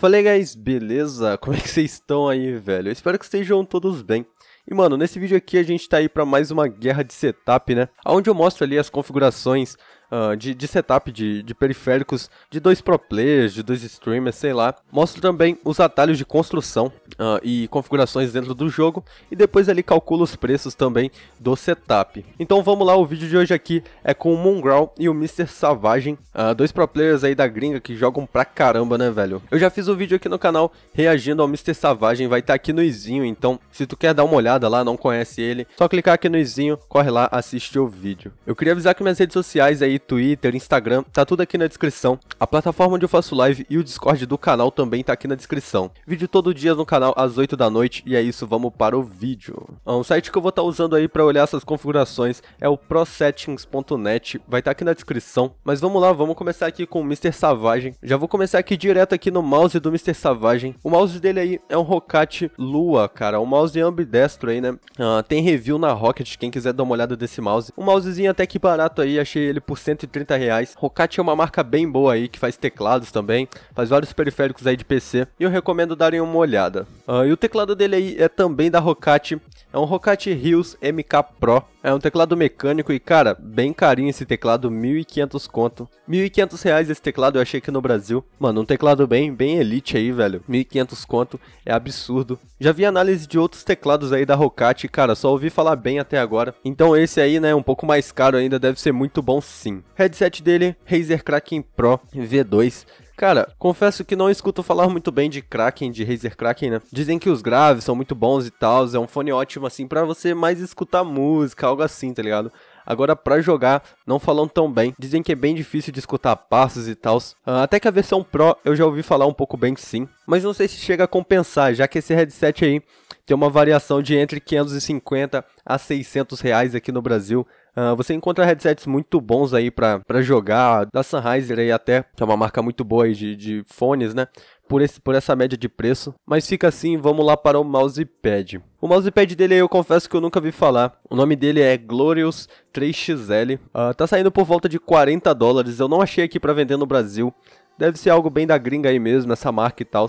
Falei, guys, beleza? Como é que vocês estão aí, velho? Eu espero que estejam todos bem. E mano, nesse vídeo aqui a gente tá aí para mais uma guerra de setup, né? Onde eu mostro ali as configurações uh, de, de, setup de, de, periféricos de dois pro players, de dois streamers, sei lá. Mostro também os atalhos de construção uh, e configurações dentro do jogo e depois ali calculo os preços também do setup. Então vamos lá, o vídeo de hoje aqui é com o Mongrel e o Mr. Savagem, uh, dois pro players aí da gringa que jogam pra caramba, né, velho? Eu já fiz um vídeo aqui no canal reagindo ao Mr. Savagem, vai estar tá aqui no izinho, então se tu quer dar uma olhada lá, não conhece ele, só clicar aqui no izinho, corre lá, assiste o vídeo. Eu queria avisar que minhas redes sociais aí Twitter, Instagram, tá tudo aqui na descrição. A plataforma onde eu faço live e o Discord do canal também tá aqui na descrição. Vídeo todo dia no canal às 8 da noite e é isso, vamos para o vídeo. Um site que eu vou estar tá usando aí para olhar essas configurações é o prosettings.net, vai estar tá aqui na descrição. Mas vamos lá, vamos começar aqui com o Mr. Savagem. Já vou começar aqui direto aqui no mouse do Mr. Savagem. O mouse dele aí é um Rocate Lua, cara, um mouse ambidestro aí, né? Uh, tem review na Rocket, quem quiser dar uma olhada desse mouse. Um mousezinho até que barato aí, achei ele por 100 130 reais. Rocat é uma marca bem boa aí, que faz teclados também, faz vários periféricos aí de PC, e eu recomendo darem uma olhada. Uh, e o teclado dele aí é também da Rocat, é um Rocat Hills MK Pro, é um teclado mecânico e, cara, bem carinho esse teclado, 1.500 conto. 1.500 reais esse teclado, eu achei aqui no Brasil. Mano, um teclado bem, bem elite aí, velho. 1.500 conto, é absurdo. Já vi análise de outros teclados aí da Rocate, cara, só ouvi falar bem até agora. Então esse aí, né, um pouco mais caro ainda, deve ser muito bom sim. Headset dele, Razer Kraken Pro V2. Cara, confesso que não escuto falar muito bem de Kraken, de Razer Kraken, né? Dizem que os graves são muito bons e tal, é um fone ótimo assim para você mais escutar música, algo assim, tá ligado? Agora, para jogar, não falam tão bem. Dizem que é bem difícil de escutar passos e tal. Ah, até que a versão Pro eu já ouvi falar um pouco bem sim. Mas não sei se chega a compensar, já que esse headset aí tem uma variação de entre 550 a 600 reais aqui no Brasil. Uh, você encontra headsets muito bons aí para jogar, da Sennheiser aí até, que é uma marca muito boa aí de, de fones, né? Por, esse, por essa média de preço. Mas fica assim, vamos lá para o mousepad. O mousepad dele eu confesso que eu nunca vi falar. O nome dele é Glorious 3XL. Uh, ah, tá saindo por volta de 40 dólares. Eu não achei aqui para vender no Brasil. Deve ser algo bem da gringa aí mesmo, essa marca e tal.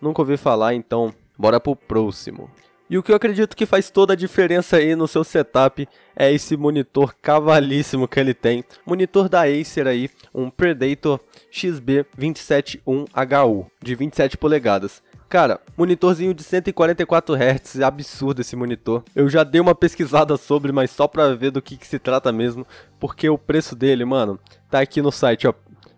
Nunca ouvi falar, então bora pro próximo. E o que eu acredito que faz toda a diferença aí no seu setup é esse monitor cavalíssimo que ele tem. Monitor da Acer aí, um Predator XB271HU de 27 polegadas. Cara, monitorzinho de 144 Hz, é absurdo esse monitor. Eu já dei uma pesquisada sobre, mas só pra ver do que, que se trata mesmo, porque o preço dele, mano, tá aqui no site, ó.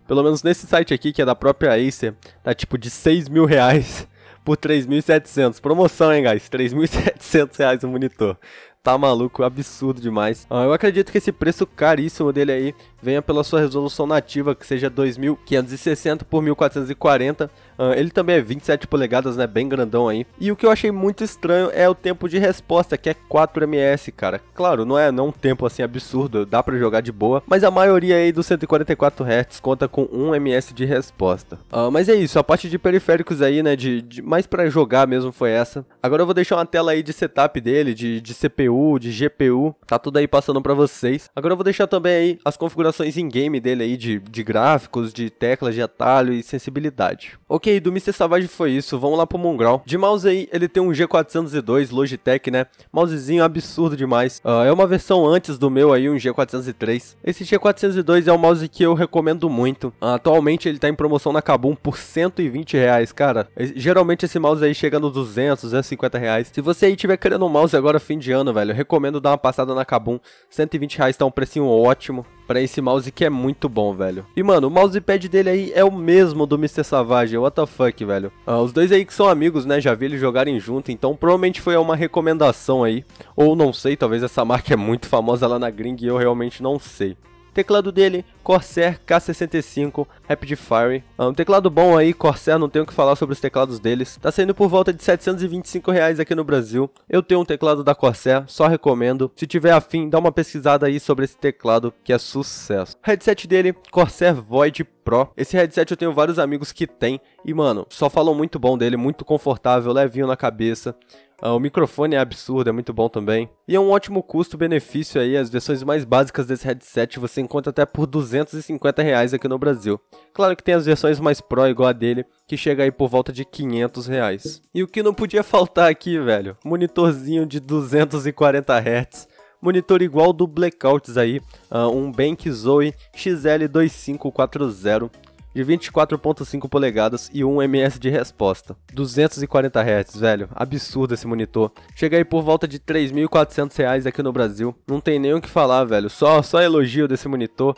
Pelo menos nesse site aqui, que é da própria Acer, tá tipo de 6 mil reais por 3.700. Promoção, hein, guys? 3.700 reais o monitor. Tá maluco, absurdo demais. eu acredito que esse preço caríssimo dele aí venha pela sua resolução nativa, que seja 2560 por 1440. Uh, ah, ele também é 27 polegadas, né? Bem grandão aí. E o que eu achei muito estranho é o tempo de resposta, que é 4 ms, cara. Claro, não é não é um tempo assim absurdo, dá para jogar de boa, mas a maioria aí dos 144 Hz conta com 1 ms de resposta. Uh, mas é isso, a parte de periféricos aí, né? De, de mais para jogar mesmo foi essa. Agora eu vou deixar uma tela aí de setup dele, de, de CPU, de GPU, tá tudo aí passando para vocês. Agora eu vou deixar também aí as configurações limitações em game dele aí de, de gráficos, de teclas, de atalho e sensibilidade. Ok, do Mr. Savage foi isso, vamos lá pro Mongrel. De mouse aí, ele tem um G402 Logitech, né? Mousezinho absurdo demais. Uh, é uma versão antes do meu aí, um G403. Esse G402 é um mouse que eu recomendo muito. Uh, atualmente ele tá em promoção na Kabum por 120 reais, cara. É, geralmente esse mouse aí chega nos 200, 250 reais. Se você aí tiver querendo um mouse agora fim de ano, velho, recomendo dar uma passada na Kabum. 120 reais tá um precinho ótimo para esse mouse que é muito bom, velho. E, mano, o mousepad dele aí é o mesmo do Mr. Savage, what the fuck, velho. Ah, os dois aí que são amigos, né, já vi eles jogarem junto, então provavelmente foi uma recomendação aí. Ou não sei, talvez essa marca é muito famosa lá na gringa e eu realmente não sei. Teclado dele, Corsair K65 Rapid Fire. É um teclado bom aí, Corsair, não tenho o que falar sobre os teclados deles. Tá saindo por volta de 725 reais aqui no Brasil. Eu tenho um teclado da Corsair, só recomendo. Se tiver afim, dá uma pesquisada aí sobre esse teclado que é sucesso. Headset dele, Corsair Void Pro. Esse headset eu tenho vários amigos que tem e, mano, só falam muito bom dele, muito confortável, levinho na cabeça. Uh, o microfone é absurdo, é muito bom também. E é um ótimo custo-benefício aí, as versões mais básicas desse headset você encontra até por 250 reais aqui no Brasil. Claro que tem as versões mais Pro igual a dele, que chega aí por volta de 500 reais. E o que não podia faltar aqui, velho, monitorzinho de 240 Hz monitor igual do Blackouts aí, ah, um Bank Zoe XL2540 de 24.5 polegadas e 1 ms de resposta. 240 Hz, velho, absurdo esse monitor. Chega aí por volta de 3.400 reais aqui no Brasil. Não tem nem o que falar, velho, só, só elogio desse monitor.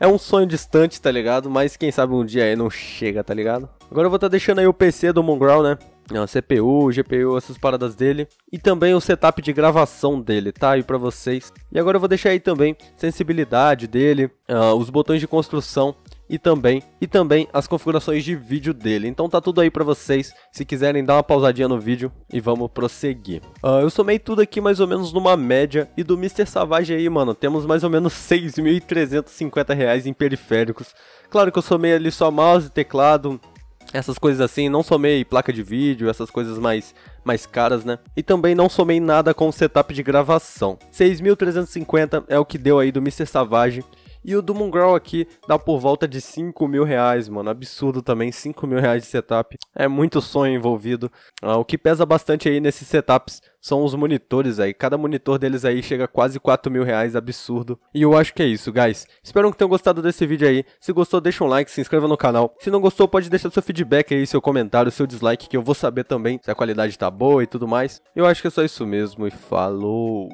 É um sonho distante, tá ligado? Mas quem sabe um dia aí não chega, tá ligado? Agora eu vou estar tá deixando aí o PC do Mongrel, né? a é, CPU, GPU, essas paradas dele e também o setup de gravação dele, tá aí para vocês. E agora eu vou deixar aí também sensibilidade dele, uh, os botões de construção e também e também as configurações de vídeo dele. Então tá tudo aí para vocês. Se quiserem dar uma pausadinha no vídeo e vamos prosseguir. Uh, eu somei tudo aqui mais ou menos numa média e do Mr. Savage aí, mano, temos mais ou menos 6.350 reais em periféricos. Claro que eu somei ali só mouse, teclado, essas coisas assim, não somei placa de vídeo, essas coisas mais, mais caras, né? E também não somei nada com o setup de gravação. 6.350 é o que deu aí do Mr. Savage e o do Growl aqui dá por volta de 5 mil reais, mano. Absurdo também, 5 mil reais de setup. É muito sonho envolvido. Ah, o que pesa bastante aí nesses setups são os monitores aí. Cada monitor deles aí chega a quase 4 mil reais, absurdo. E eu acho que é isso, guys. Espero que tenham gostado desse vídeo aí. Se gostou, deixa um like, se inscreva no canal. Se não gostou, pode deixar seu feedback aí, seu comentário, seu dislike, que eu vou saber também se a qualidade tá boa e tudo mais. Eu acho que é só isso mesmo e falou!